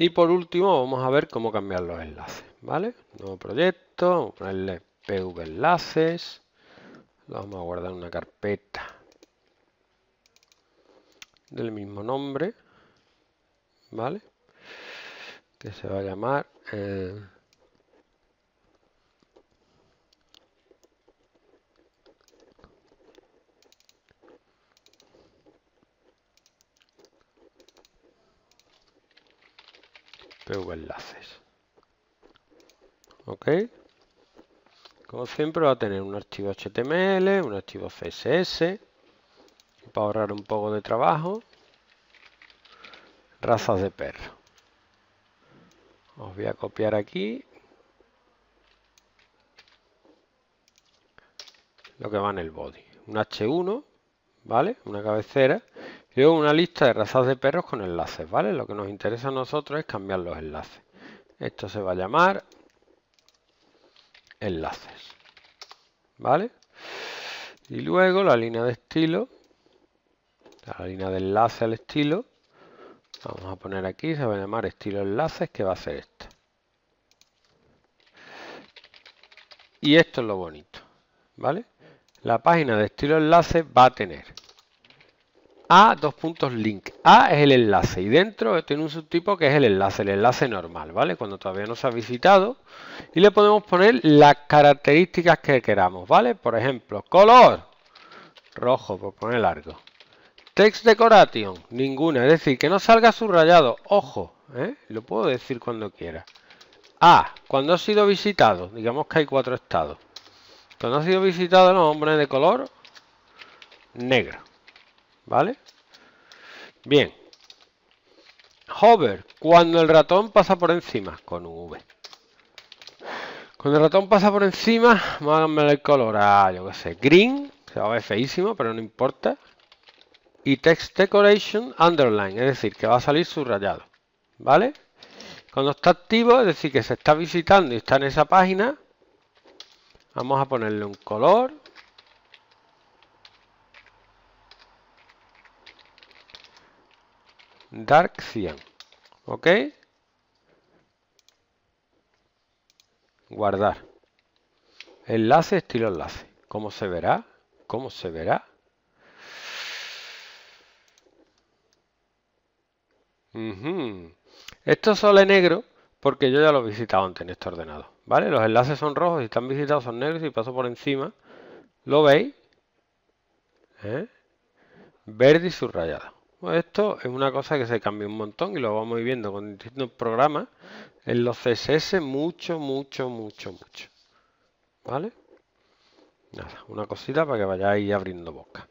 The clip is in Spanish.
Y por último vamos a ver cómo cambiar los enlaces. ¿Vale? Nuevo proyecto, vamos a ponerle pv enlaces. Lo vamos a guardar en una carpeta del mismo nombre. ¿Vale? Que se va a llamar... Eh, enlaces. ¿Ok? Como siempre va a tener un archivo HTML, un archivo CSS, para ahorrar un poco de trabajo. Razas de perro. Os voy a copiar aquí. Lo que va en el body. Un H1, ¿vale? Una cabecera Luego una lista de razas de perros con enlaces, ¿vale? Lo que nos interesa a nosotros es cambiar los enlaces. Esto se va a llamar enlaces, ¿vale? Y luego la línea de estilo, la línea de enlace al estilo, vamos a poner aquí, se va a llamar estilo enlaces, que va a ser esta. Y esto es lo bonito, ¿vale? La página de estilo enlaces va a tener a, dos puntos link. A es el enlace y dentro tiene un subtipo que es el enlace, el enlace normal, ¿vale? Cuando todavía no se ha visitado. Y le podemos poner las características que queramos, ¿vale? Por ejemplo, color, rojo, por poner largo. Text decoration, ninguna. Es decir, que no salga subrayado. Ojo, ¿eh? lo puedo decir cuando quiera. A, cuando ha sido visitado. Digamos que hay cuatro estados. Cuando ha sido visitado, los hombres de color negro. ¿Vale? Bien. Hover, cuando el ratón pasa por encima, con un V. Cuando el ratón pasa por encima, mándame el color a, ah, yo qué sé, green, se va a ver feísimo, pero no importa. Y text decoration underline, es decir, que va a salir subrayado. ¿Vale? Cuando está activo, es decir, que se está visitando y está en esa página, vamos a ponerle un color dark 100. ¿Ok? Guardar. Enlace, estilo enlace. ¿Cómo se verá? ¿Cómo se verá? Esto solo negro porque yo ya lo he visitado antes en este ordenado, ¿Vale? Los enlaces son rojos, si están visitados son negros, y paso por encima, lo veis. ¿eh? Verde y subrayado esto es una cosa que se cambia un montón y lo vamos viendo con distintos programas en los CSS mucho, mucho, mucho, mucho. ¿Vale? Nada, una cosita para que vayáis abriendo boca.